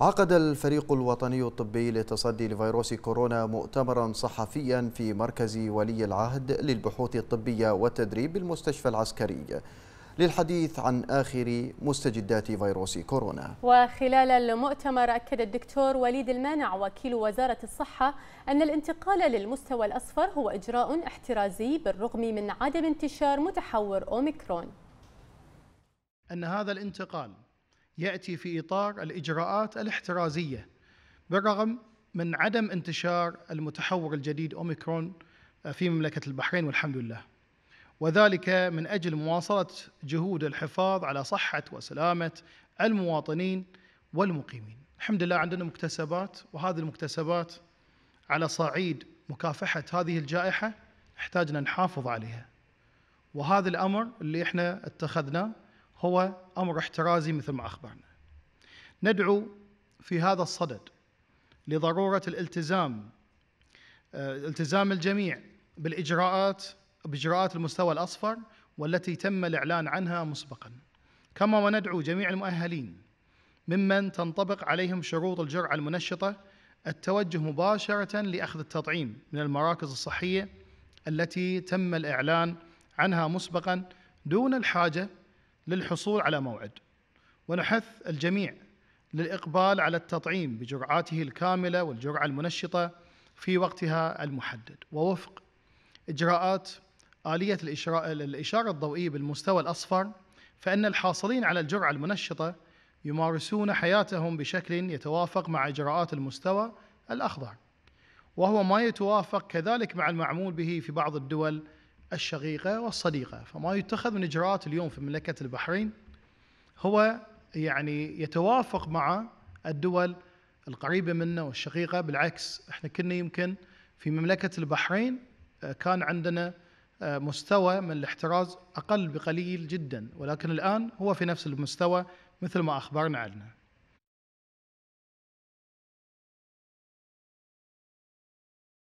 عقد الفريق الوطني الطبي للتصدي لفيروس كورونا مؤتمرا صحفيا في مركز ولي العهد للبحوث الطبية والتدريب بالمستشفى العسكري للحديث عن آخر مستجدات فيروس كورونا وخلال المؤتمر أكد الدكتور وليد المانع وكيل وزارة الصحة أن الانتقال للمستوى الأصفر هو إجراء احترازي بالرغم من عدم انتشار متحور أوميكرون أن هذا الانتقال ياتي في اطار الاجراءات الاحترازيه بالرغم من عدم انتشار المتحور الجديد اوميكرون آه، في مملكه البحرين والحمد لله. وذلك من اجل مواصله جهود الحفاظ على صحه وسلامه المواطنين والمقيمين. الحمد لله عندنا مكتسبات وهذه المكتسبات على صعيد مكافحه هذه الجائحه احتاجنا نحافظ عليها. وهذا الامر اللي احنا اتخذناه هو امر احترازي مثل ما اخبرنا. ندعو في هذا الصدد لضروره الالتزام آه، التزام الجميع بالاجراءات باجراءات المستوى الاصفر والتي تم الاعلان عنها مسبقا. كما وندعو جميع المؤهلين ممن تنطبق عليهم شروط الجرعه المنشطه التوجه مباشره لاخذ التطعيم من المراكز الصحيه التي تم الاعلان عنها مسبقا دون الحاجه للحصول على موعد ونحث الجميع للإقبال على التطعيم بجرعاته الكاملة والجرعة المنشطة في وقتها المحدد ووفق إجراءات آلية الإشارة الضوئية بالمستوى الأصفر فإن الحاصلين على الجرعة المنشطة يمارسون حياتهم بشكل يتوافق مع إجراءات المستوى الأخضر وهو ما يتوافق كذلك مع المعمول به في بعض الدول الشقيقة والصديقة فما يتخذ من إجراءات اليوم في مملكة البحرين هو يعني يتوافق مع الدول القريبة منا والشقيقة بالعكس احنا كنا يمكن في مملكة البحرين آه، كان عندنا آه، مستوى من الاحتراز أقل بقليل جدا ولكن الآن هو في نفس المستوى مثل ما أخبرنا عنه